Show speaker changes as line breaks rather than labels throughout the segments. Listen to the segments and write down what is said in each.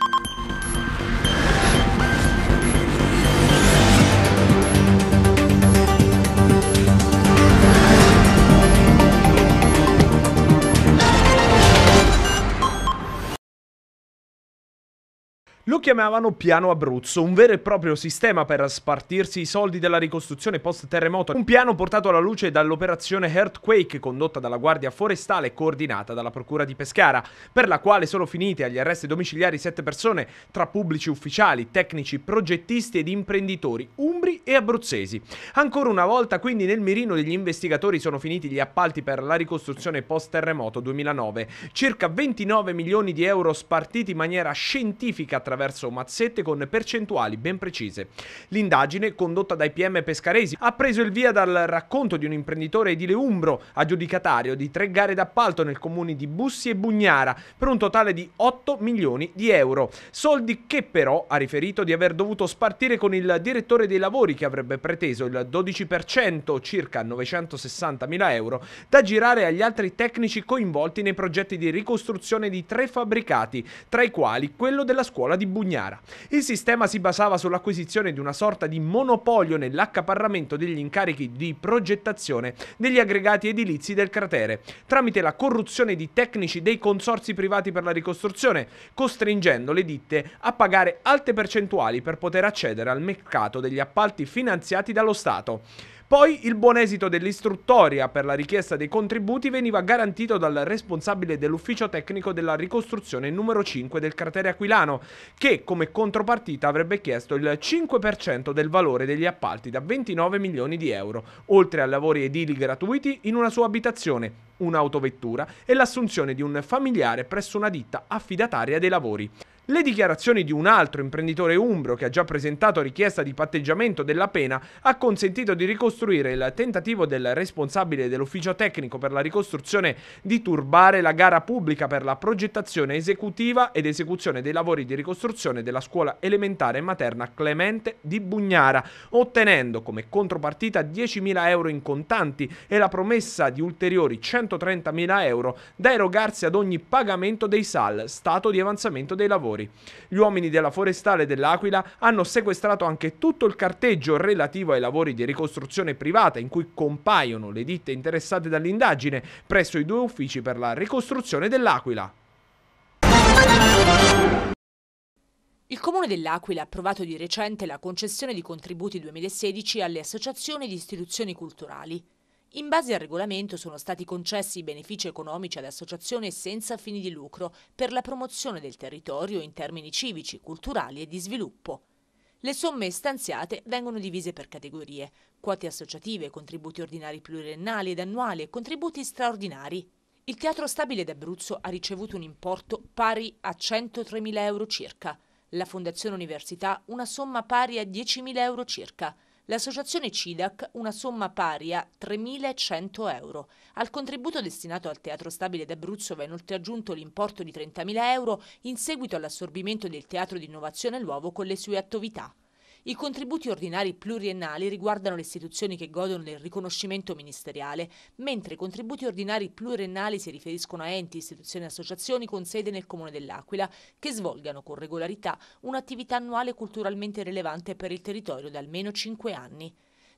you Lo chiamavano Piano Abruzzo, un vero e proprio sistema per spartirsi i soldi della ricostruzione post-terremoto, un piano portato alla luce dall'operazione Earthquake condotta dalla Guardia Forestale e coordinata dalla Procura di Pescara, per la quale sono finite agli arresti domiciliari sette persone, tra pubblici ufficiali, tecnici, progettisti ed imprenditori umbri e abruzzesi. Ancora una volta quindi nel mirino degli investigatori sono finiti gli appalti per la ricostruzione post-terremoto 2009, circa 29 milioni di euro spartiti in maniera scientifica attraverso attraverso mazzette con percentuali ben precise. L'indagine, condotta dai PM pescaresi, ha preso il via dal racconto di un imprenditore edile umbro, aggiudicatario di tre gare d'appalto nel comune di Bussi e Bugnara, per un totale di 8 milioni di euro. Soldi che però ha riferito di aver dovuto spartire con il direttore dei lavori che avrebbe preteso il 12%, circa 960 mila euro, da girare agli altri tecnici coinvolti nei progetti di ricostruzione di tre fabbricati, tra i quali quello della scuola di Bugnara. Il sistema si basava sull'acquisizione di una sorta di monopolio nell'accaparramento degli incarichi di progettazione degli aggregati edilizi del cratere, tramite la corruzione di tecnici dei consorsi privati per la ricostruzione, costringendo le ditte a pagare alte percentuali per poter accedere al mercato degli appalti finanziati dallo Stato. Poi il buon esito dell'istruttoria per la richiesta dei contributi veniva garantito dal responsabile dell'ufficio tecnico della ricostruzione numero 5 del cratere aquilano, che come contropartita avrebbe chiesto il 5% del valore degli appalti da 29 milioni di euro, oltre a lavori edili gratuiti in una sua abitazione, un'autovettura e l'assunzione di un familiare presso una ditta affidataria dei lavori. Le dichiarazioni di un altro imprenditore umbro che ha già presentato richiesta di patteggiamento della pena ha consentito di ricostruire il tentativo del responsabile dell'ufficio tecnico per la ricostruzione di turbare la gara pubblica per la progettazione esecutiva ed esecuzione dei lavori di ricostruzione della scuola elementare materna Clemente di Bugnara, ottenendo come contropartita 10.000 euro in contanti e la promessa di ulteriori 130.000 euro da erogarsi ad ogni pagamento dei SAL, stato di avanzamento dei lavori lavoratori. Gli uomini della forestale dell'Aquila hanno sequestrato anche tutto il carteggio relativo ai lavori di ricostruzione privata in cui compaiono le ditte interessate dall'indagine presso i due uffici per la ricostruzione dell'Aquila.
Il Comune dell'Aquila ha approvato di recente la concessione di contributi 2016 alle associazioni di istituzioni culturali. In base al regolamento sono stati concessi benefici economici ad associazioni senza fini di lucro per la promozione del territorio in termini civici, culturali e di sviluppo. Le somme stanziate vengono divise per categorie, quote associative, contributi ordinari pluriennali ed annuali e contributi straordinari. Il Teatro Stabile d'Abruzzo ha ricevuto un importo pari a 103.000 euro circa, la Fondazione Università una somma pari a 10.000 euro circa, l'associazione CIDAC una somma pari a 3.100 euro. Al contributo destinato al Teatro Stabile d'Abruzzo va inoltre aggiunto l'importo di 30.000 euro in seguito all'assorbimento del Teatro di Innovazione Luovo con le sue attività. I contributi ordinari pluriennali riguardano le istituzioni che godono del riconoscimento ministeriale, mentre i contributi ordinari pluriennali si riferiscono a enti, istituzioni e associazioni con sede nel Comune dell'Aquila che svolgano con regolarità un'attività annuale culturalmente rilevante per il territorio da almeno 5 anni.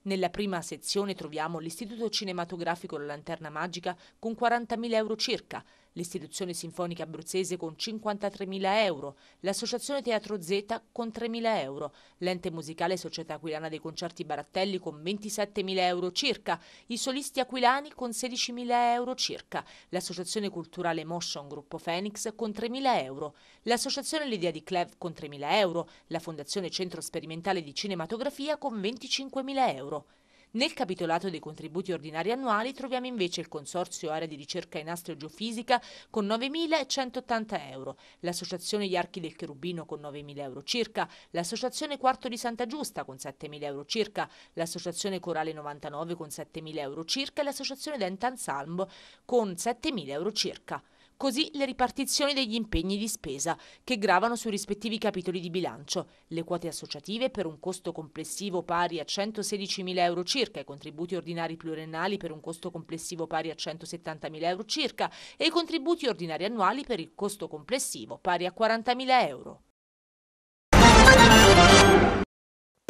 Nella prima sezione troviamo l'Istituto Cinematografico La Lanterna Magica con 40.000 euro circa, l'Istituzione Sinfonica Abruzzese con 53.000 euro, l'Associazione Teatro Z con 3.000 euro, l'Ente Musicale Società Aquilana dei Concerti Barattelli con 27.000 euro circa, i solisti aquilani con 16.000 euro circa, l'Associazione Culturale Motion Gruppo Phoenix con 3.000 euro, l'Associazione L'Idea di Clev con 3.000 euro, la Fondazione Centro Sperimentale di Cinematografia con 25.000 euro. Nel capitolato dei contributi ordinari annuali troviamo invece il Consorzio Area di Ricerca in Astrogeofisica con 9.180 euro, l'Associazione Gli Archi del Cherubino con 9.000 euro circa, l'Associazione Quarto di Santa Giusta con 7.000 euro circa, l'Associazione Corale 99 con 7.000 euro circa e l'Associazione Dentan Salmo con 7.000 euro circa così le ripartizioni degli impegni di spesa che gravano sui rispettivi capitoli di bilancio, le quote associative per un costo complessivo pari a 116.000 euro circa, i contributi ordinari pluriennali per un costo complessivo pari a 170.000 euro circa e i contributi ordinari annuali per il costo complessivo pari a 40.000 euro.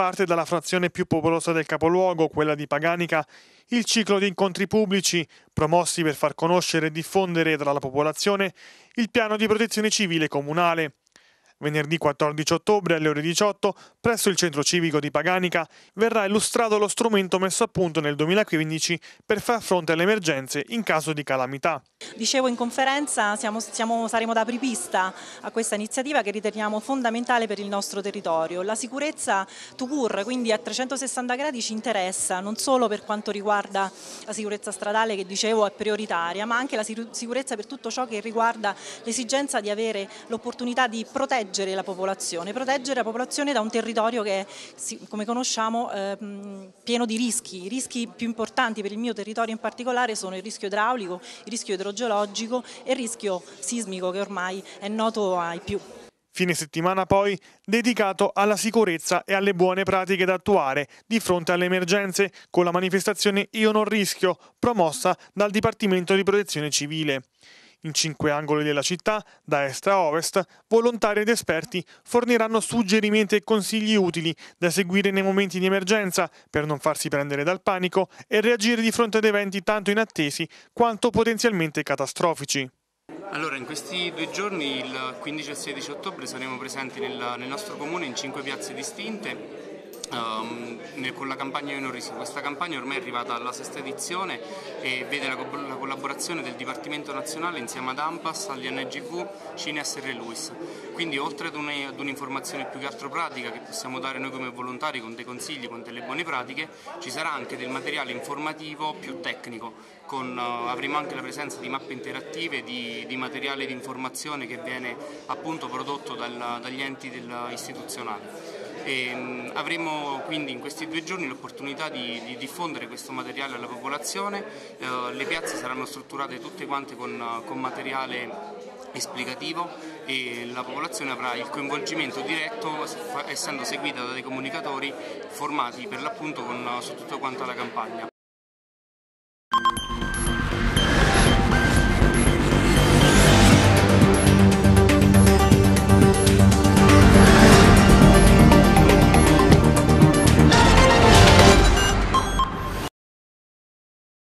parte dalla frazione più popolosa del capoluogo, quella di Paganica, il ciclo di incontri pubblici promossi per far conoscere e diffondere tra la popolazione il piano di protezione civile comunale. Venerdì 14 ottobre alle ore 18 presso il centro civico di Paganica verrà illustrato lo strumento messo a punto nel 2015 per far fronte alle emergenze in caso di calamità.
Dicevo in conferenza siamo, siamo, saremo da apripista a questa iniziativa che riteniamo fondamentale per il nostro territorio. La sicurezza TUCUR, quindi a 360 gradi ci interessa non solo per quanto riguarda la sicurezza stradale che dicevo è prioritaria ma anche la sicurezza per tutto ciò che riguarda l'esigenza di avere l'opportunità di proteggere proteggere la popolazione, proteggere la popolazione da un territorio che come conosciamo, è ehm, pieno di rischi. I rischi più importanti per il mio territorio in particolare sono il rischio idraulico, il rischio idrogeologico e il rischio sismico che ormai è noto ai più. Fine
settimana poi dedicato alla sicurezza e alle buone pratiche da attuare di fronte alle emergenze con la manifestazione Io non rischio promossa dal Dipartimento di Protezione Civile. In cinque angoli della città, da est a ovest, volontari ed esperti forniranno suggerimenti e consigli utili da seguire nei momenti di emergenza per non farsi prendere dal panico e reagire di fronte ad eventi tanto inattesi quanto potenzialmente catastrofici.
Allora, in questi due giorni, il 15 e 16 ottobre, saremo presenti nel, nel nostro comune in cinque piazze distinte Um, con la campagna Io non rischio, questa campagna ormai è arrivata alla sesta edizione e vede la, la collaborazione del Dipartimento Nazionale insieme ad AMPAS, agli NGV, Cines e Reluis. Quindi oltre ad un'informazione più che altro pratica che possiamo dare noi come volontari con dei consigli, con delle buone pratiche, ci sarà anche del materiale informativo più tecnico, con, uh, avremo anche la presenza di mappe interattive, di, di materiale di informazione che viene appunto prodotto dal, dagli enti del, istituzionali. E ehm, avremo quindi in questi due giorni l'opportunità di, di, diffondere questo materiale alla popolazione, eh, le piazze saranno strutturate tutte quante con, con materiale esplicativo e la popolazione avrà il coinvolgimento diretto essendo seguita da dei comunicatori formati per l'appunto con, su tutta quanta la campagna.